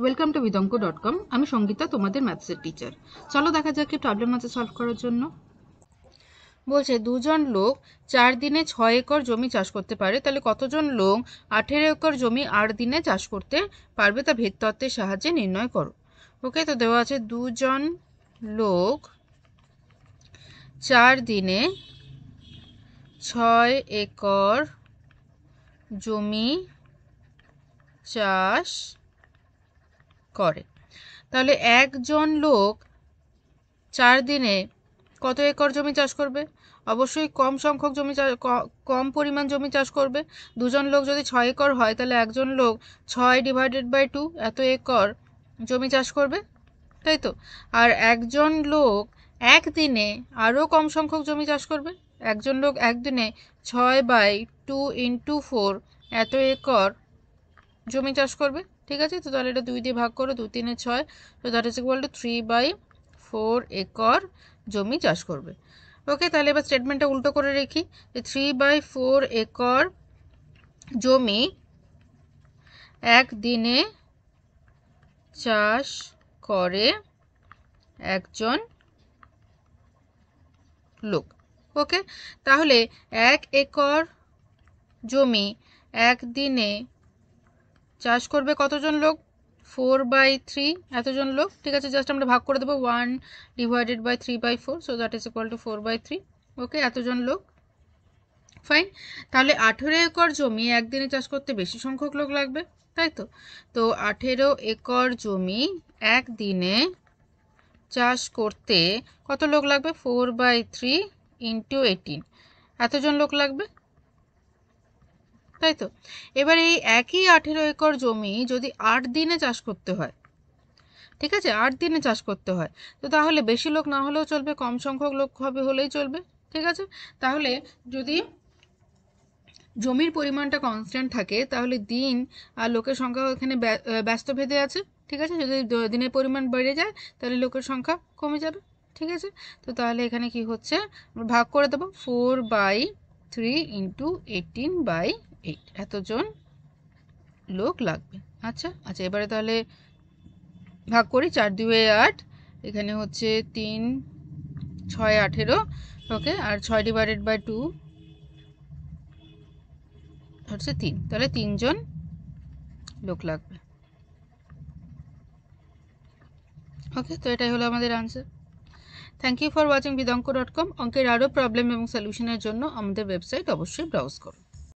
welcome to Bidanka dot com আমি সঙ্গীতা তোমাদের ম্যাথসের teacher চলো দেখা যাক প্রবলেম আছে সলভ করার জন্য বলছে দুজন লোক চার দিনে ছয় একর জমি চাষ করতে পারে তাহলে কতজন লোক আঠেরো একর জমি আট দিনে চাষ করতে পারবে তা ভেদতত্ত্বের সাহায্যে নির্ণয় করো ওকে তো দেওয়া আছে দুজন লোক চার দিনে ছয় একর জমি চাষ করে তাহলে একজন লোক চার দিনে কত একর জমি চাষ করবে অবশ্যই কম সংখ্যক জমি কম পরিমাণ জমি চাষ করবে দুজন লোক যদি ছয় একর হয় তাহলে একজন লোক ছয় ডিভাইডেড বাই টু এত একর জমি চাষ করবে তাই তো আর একজন লোক একদিনে আরও কম সংখ্যক জমি চাষ করবে একজন লোক একদিনে ছয় বাই টু ইন্টু ফোর এত একর জমি চাষ করবে ঠিক আছে তো তাহলে এটা দুই দিয়ে ভাগ করো দু তিনে ছয় তো that is equal to three by four acre জমি চাষ করবে ওকে তাহলে এবার স্টেটমেন্টটা উল্টো করে রেখি যে থ্রি বাই ফোর একর জমি একদিনে চাষ করে একজন লোক ওকে তাহলে এক একর জমি একদিনে চাষ করবে কতজন লোক ফোর বাই থ্রি এতজন লোক ঠিক আছে জাস্ট আমরা ভাগ করে দেবো one divided by three by four so that is equal to four by three okay এতজন লোক ফাইন তাহলে আঠেরো একর জমি একদিনে চাষ করতে বেশি সংখ্যক লোক লাগবে তাই তো তো আঠেরো একর জমি একদিনে চাষ করতে কত লোক লাগবে four by three into eighteen এতজন লোক লাগবে তাই তো এবার এই একই আঠেরো একর জমি যদি আট দিনে চাষ করতে হয় ঠিক আছে আট দিনে চাষ করতে হয় তো তাহলে বেশি লোক না হলেও চলবে কম সংখ্যক লোক হবে হলেই চলবে ঠিক আছে তাহলে যদি জমির পরিমাণটা কনস্ট্যান্ট থাকে তাহলে দিন আর লোকের সংখ্যা এখানে ব্যস্ত ভেদে আছে ঠিক আছে যদি দিনের পরিমাণ বেড়ে যায় তাহলে লোকের সংখ্যা কমে যাবে ঠিক আছে তো তাহলে এখানে কি হচ্ছে ভাগ করে দেবো four by three into eighteen by eight এতজন লোক লাগবে আচ্ছা আচ্ছা এবারে তাহলে ভাগ করি চার দুয়ে আট এখানে হচ্ছে তিন ছয় আঠেরো ওকে আর ছয় ডিভাইডেড বাই টু হচ্ছে তিন তাহলে তিনজন লোক লাগবে ওকে তো এটাই হলো আমাদের answer thank you for watching Bidanka dot com অঙ্কের আরও প্রবলেম এবং সলিউশনের জন্য আমাদের ওয়েবসাইট অবশ্যই ব্রাউজ করুন